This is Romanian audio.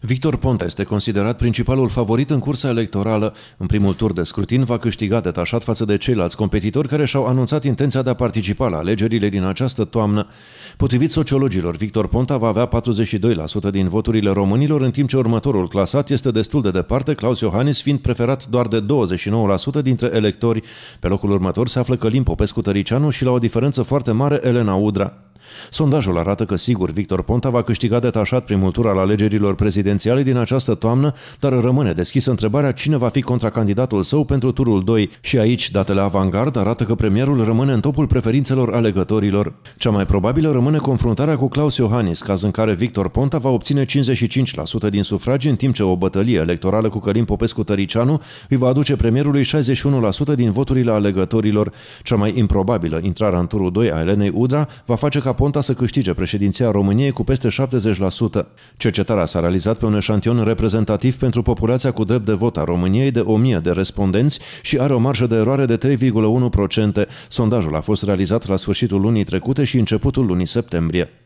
Victor Ponta este considerat principalul favorit în cursa electorală. În primul tur de scrutin va câștiga detașat față de ceilalți competitori care și-au anunțat intenția de a participa la alegerile din această toamnă. Potrivit sociologilor, Victor Ponta va avea 42% din voturile românilor, în timp ce următorul clasat este destul de departe, Claus Iohannis fiind preferat doar de 29% dintre electori. Pe locul următor se află Călim Popescu Tăricianu și la o diferență foarte mare Elena Udra. Sondajul arată că sigur Victor Ponta va câștiga detașat primul tur al alegerilor prezidențiale din această toamnă, dar rămâne deschisă întrebarea cine va fi contracandidatul său pentru turul 2 și aici datele avangard arată că premierul rămâne în topul preferințelor alegătorilor. Cea mai probabilă rămâne confruntarea cu Claus Iohannis, caz în care Victor Ponta va obține 55% din sufragi, în timp ce o bătălie electorală cu Călim Popescu-Tăricianu îi va aduce premierului 61% din voturile alegătorilor. Cea mai improbabilă intrare în turul 2 a Elenei Udra va face ca Ponta să câștige președinția României cu peste 70%. Cercetarea s-a realizat pe un eșantion reprezentativ pentru populația cu drept de vot a României de 1000 de respondenți și are o marjă de eroare de 3,1%. Sondajul a fost realizat la sfârșitul lunii trecute și începutul lunii septembrie.